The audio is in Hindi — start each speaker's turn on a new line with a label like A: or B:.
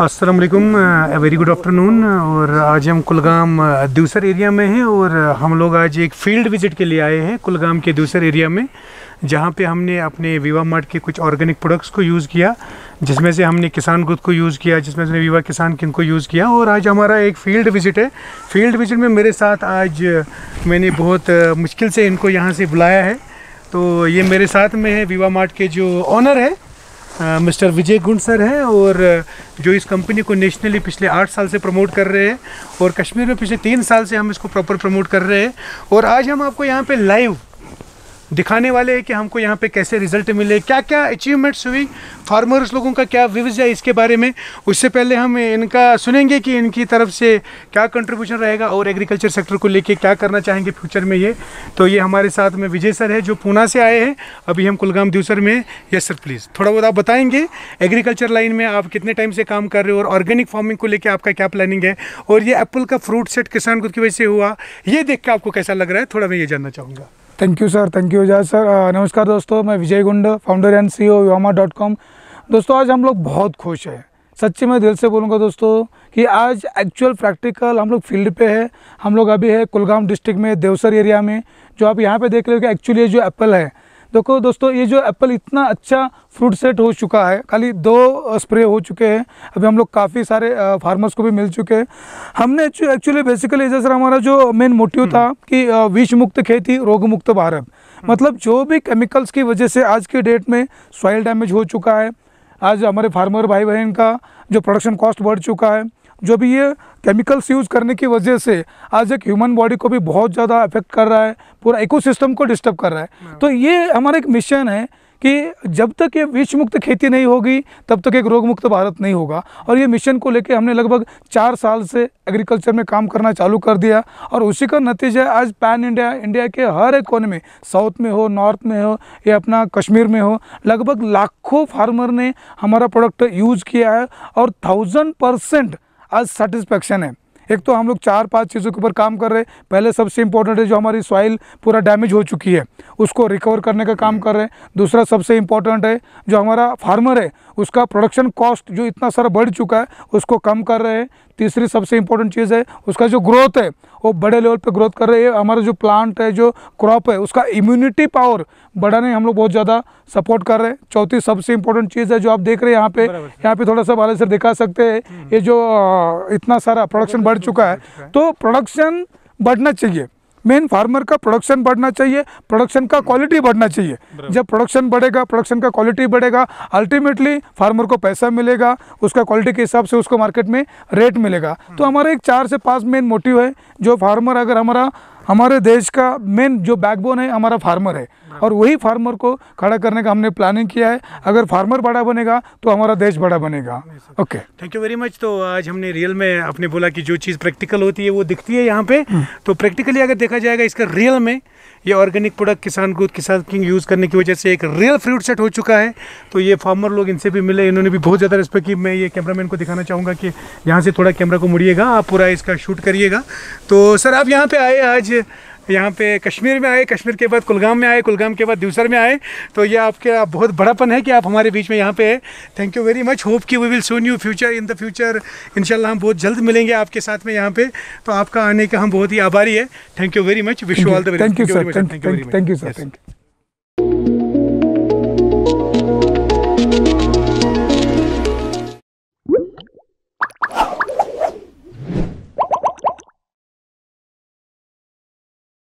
A: अस्सलाम वालेकुम वेरी गुड आफ्टरनून और आज हम कुलगाम दूसर एरिया में हैं और हम लोग आज एक फील्ड विज़िट के लिए आए हैं कुलगाम के दूसर एरिया में जहाँ पे हमने अपने वीवा मार्ट के कुछ ऑर्गेनिक प्रोडक्ट्स को यूज़ किया जिसमें से हमने किसान गुद को यूज़ किया जिसमें से वीवा किसान किन को यूज़ किया और आज हमारा एक फील्ड विज़िट है फील्ड विज़िट में मेरे साथ आज मैंने बहुत मुश्किल से इनको यहाँ से बुलाया है तो ये मेरे साथ में है विवा मार्ट के जो ऑनर है मिस्टर विजय गुंड सर हैं और जो इस कंपनी को नेशनली पिछले आठ साल से प्रमोट कर रहे हैं और कश्मीर में पिछले तीन साल से हम इसको प्रॉपर प्रमोट कर रहे हैं और आज हम आपको यहाँ पे लाइव दिखाने वाले हैं कि हमको यहाँ पे कैसे रिजल्ट मिले क्या क्या अचीवमेंट्स हुई फार्मर्स लोगों का क्या व्यूज है इसके बारे में उससे पहले हम इनका सुनेंगे कि इनकी तरफ से क्या कंट्रीब्यूशन रहेगा और एग्रीकल्चर सेक्टर को लेके क्या करना चाहेंगे फ्यूचर में ये तो ये हमारे साथ में विजय सर है जो पूना से आए हैं अभी हम कुलगाम दूसर में यस सर प्लीज़ थोड़ा बहुत आप बताएंगे एग्रीकल्चर लाइन में आप कितने टाइम से काम कर रहे हो और ऑर्गेनिक फार्मिंग को लेकर आपका क्या प्लानिंग है और ये एप्पल का फ्रूट सेट किसान की वजह से हुआ ये देख के आपको कैसा लग रहा है थोड़ा मैं ये जानना चाहूँगा
B: thank you sir thank you Jai sir नमस्कार दोस्तों मैं Vijay Gund founder and C O योमा डॉट कॉम दोस्तों आज हम लोग बहुत खुश हैं सच्ची मैं दिल से बोलूँगा दोस्तों कि आज एक्चुअल प्रैक्टिकल हम लोग फील्ड पे है हम लोग अभी है कुलगाम डिस्ट्रिक्ट में देवसर एरिया में जो आप यहाँ पे देख रहे हो कि एक्चुअली जो एप्पल है देखो दोस्तों ये जो एप्पल इतना अच्छा फ्रूट सेट हो चुका है खाली दो स्प्रे हो चुके हैं अभी हम लोग काफ़ी सारे फार्मर्स को भी मिल चुके हैं हमने एक्चुअली बेसिकली जैसा हमारा जो मेन मोटिव था हम्म। कि विष मुक्त खेती रोग मुक्त भारत हम्म। मतलब जो भी केमिकल्स की वजह से आज के डेट में सॉइल डैमेज हो चुका है आज हमारे फार्मर भाई बहन का जो प्रोडक्शन कॉस्ट बढ़ चुका है जो भी ये केमिकल्स यूज़ करने की वजह से आज एक ह्यूमन बॉडी को भी बहुत ज़्यादा अफेक्ट कर रहा है पूरा इकोसिस्टम को डिस्टर्ब कर रहा है हाँ। तो ये हमारा एक मिशन है कि जब तक ये विष मुक्त खेती नहीं होगी तब तक एक रोग मुक्त भारत नहीं होगा और ये मिशन को लेकर हमने लगभग चार साल से एग्रीकल्चर में काम करना चालू कर दिया और उसी का नतीजा आज पैन इंडिया इंडिया के हर एक कोने में साउथ में हो नॉर्थ में हो या अपना कश्मीर में हो लगभग लाखों फार्मर ने हमारा प्रोडक्ट यूज़ किया है और थाउजेंड परसेंट अससेटिस्फेक्शन है एक तो हम लोग चार पाँच चीज़ों के ऊपर काम कर रहे हैं पहले सबसे इम्पोर्टेंट है जो हमारी सॉइल पूरा डैमेज हो चुकी है उसको रिकवर करने का काम कर रहे हैं दूसरा सबसे इम्पोर्टेंट है जो हमारा फार्मर है उसका प्रोडक्शन कॉस्ट जो इतना सारा बढ़ चुका है उसको कम कर रहे हैं तीसरी सबसे इम्पोर्टेंट चीज़ है उसका जो ग्रोथ है वो बड़े लेवल पे ग्रोथ कर रहे हैं हमारा जो प्लांट है जो क्रॉप है उसका इम्यूनिटी पावर बढ़ाने हम लोग बहुत ज़्यादा सपोर्ट कर रहे हैं चौथी सबसे इम्पोर्टेंट चीज़ है जो आप देख रहे हैं यहाँ पे यहाँ पे थोड़ा सा वाले से दिखा सकते हैं हम्म। ये जो इतना सारा प्रोडक्शन बढ़ चुका है तो प्रोडक्शन बढ़ना चाहिए मेन फार्मर का प्रोडक्शन बढ़ना चाहिए प्रोडक्शन का क्वालिटी बढ़ना चाहिए जब प्रोडक्शन बढ़ेगा प्रोडक्शन का क्वालिटी बढ़ेगा अल्टीमेटली फार्मर को पैसा मिलेगा उसका क्वालिटी के हिसाब से उसको मार्केट में रेट मिलेगा हम्म। तो हमारा एक चार से पांच मेन मोटिव है जो फार्मर अगर हमारा हमारे देश का मेन जो बैकबोन है हमारा फार्मर है हाँ। और वही फार्मर को खड़ा करने का हमने प्लानिंग किया है अगर फार्मर बड़ा बनेगा तो हमारा देश बड़ा बनेगा okay
A: thank you very much तो आज हमने रियल में आपने बोला कि जो चीज़ प्रैक्टिकल होती है वो दिखती है यहाँ पे हम्म। तो प्रैक्टिकली अगर देखा जाएगा इसका रियल में ये ऑर्गेनिक प्रोडक्ट किसान को किसान किंग यूज़ करने की वजह से एक रियल फ्रूट सेट हो चुका है तो ये फार्मर लोग इनसे भी मिले इन्होंने भी बहुत ज़्यादा रिस्पेक्ट की मैं ये कैमरामैन को दिखाना चाहूँगा कि यहाँ से थोड़ा कैमरा को मुड़िएगा आप पूरा इसका शूट करिएगा तो सर आप यहाँ पर आए आज यहाँ पे कश्मीर में आए कश्मीर के बाद कुलगाम में आए कुलगाम के बाद दूसर में आए तो ये आपके बहुत बड़ापन है कि आप हमारे बीच में यहाँ पे है thank you very much hope कि we will soon you future in the future in हम बहुत जल्द मिलेंगे आपके साथ में यहाँ पे तो आपका आने का हम बहुत ही आभारी है thank you very much wish you all the thank you sir thank you sir thank you